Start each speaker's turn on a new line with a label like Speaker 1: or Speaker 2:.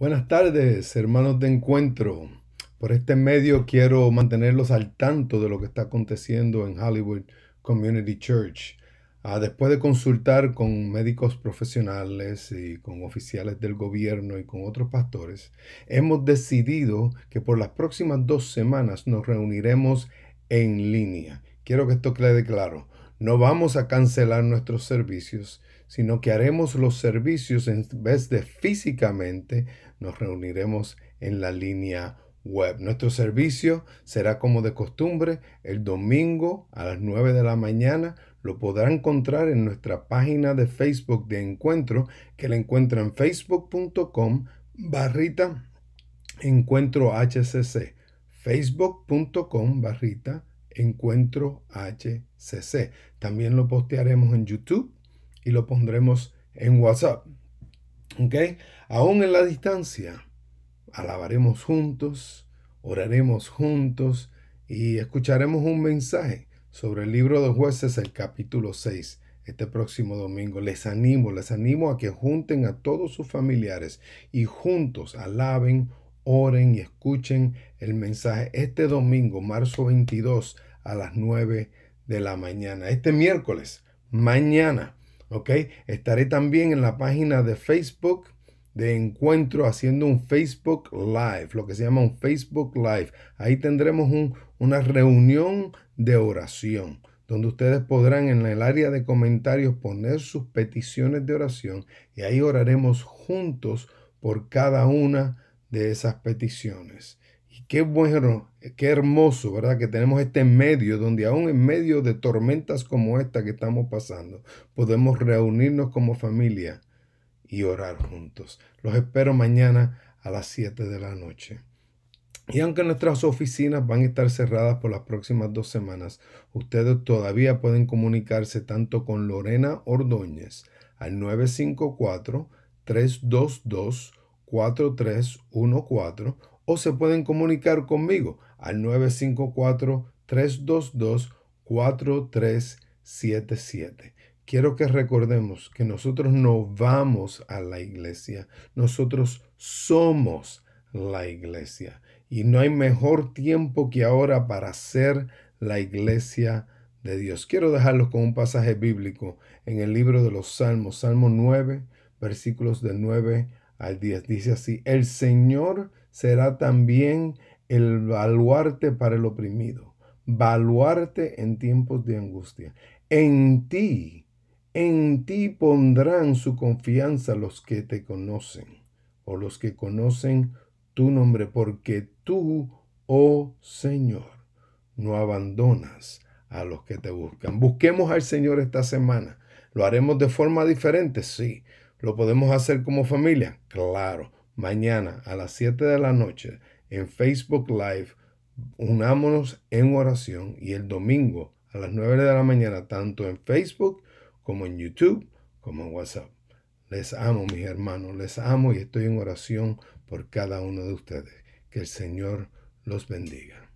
Speaker 1: Buenas tardes, hermanos de encuentro. Por este medio quiero mantenerlos al tanto de lo que está aconteciendo en Hollywood Community Church. Ah, después de consultar con médicos profesionales y con oficiales del gobierno y con otros pastores, hemos decidido que por las próximas dos semanas nos reuniremos en línea. Quiero que esto quede claro. No vamos a cancelar nuestros servicios, sino que haremos los servicios en vez de físicamente, nos reuniremos en la línea web. Nuestro servicio será como de costumbre el domingo a las 9 de la mañana. Lo podrá encontrar en nuestra página de Facebook de encuentro que la encuentra en facebook.com barrita encuentro hcc facebook.com barrita encuentro hcc. También lo postearemos en YouTube y lo pondremos en WhatsApp. ¿Ok? Aún en la distancia, alabaremos juntos, oraremos juntos y escucharemos un mensaje sobre el libro de jueces, el capítulo 6 este próximo domingo. Les animo, les animo a que junten a todos sus familiares y juntos alaben, oren y escuchen el mensaje este domingo, marzo 22, a las 9 de la mañana. Este miércoles, mañana, ¿ok? Estaré también en la página de Facebook de encuentro haciendo un Facebook Live, lo que se llama un Facebook Live. Ahí tendremos una reunión de oración, donde ustedes podrán en el área de comentarios poner sus peticiones de oración y ahí oraremos juntos por cada una de esas peticiones. Qué bueno, qué hermoso, ¿verdad? Que tenemos este medio donde aún en medio de tormentas como esta que estamos pasando, podemos reunirnos como familia y orar juntos. Los espero mañana a las 7 de la noche. Y aunque nuestras oficinas van a estar cerradas por las próximas dos semanas, ustedes todavía pueden comunicarse tanto con Lorena Ordóñez al 954 322 4314 o se pueden comunicar conmigo al 954-322-4377. Quiero que recordemos que nosotros no vamos a la iglesia, nosotros somos la iglesia. Y no hay mejor tiempo que ahora para ser la iglesia de Dios. Quiero dejarlos con un pasaje bíblico en el libro de los Salmos, Salmo 9, versículos de 9 al 10. Dice así, el Señor será también el baluarte para el oprimido, baluarte en tiempos de angustia. En ti, en ti pondrán su confianza los que te conocen o los que conocen tu nombre, porque tú, oh Señor, no abandonas a los que te buscan. Busquemos al Señor esta semana. ¿Lo haremos de forma diferente? Sí. ¿Lo podemos hacer como familia? Claro mañana a las 7 de la noche en Facebook Live. Unámonos en oración y el domingo a las 9 de la mañana, tanto en Facebook como en YouTube, como en WhatsApp. Les amo, mis hermanos, les amo y estoy en oración por cada uno de ustedes. Que el Señor los bendiga.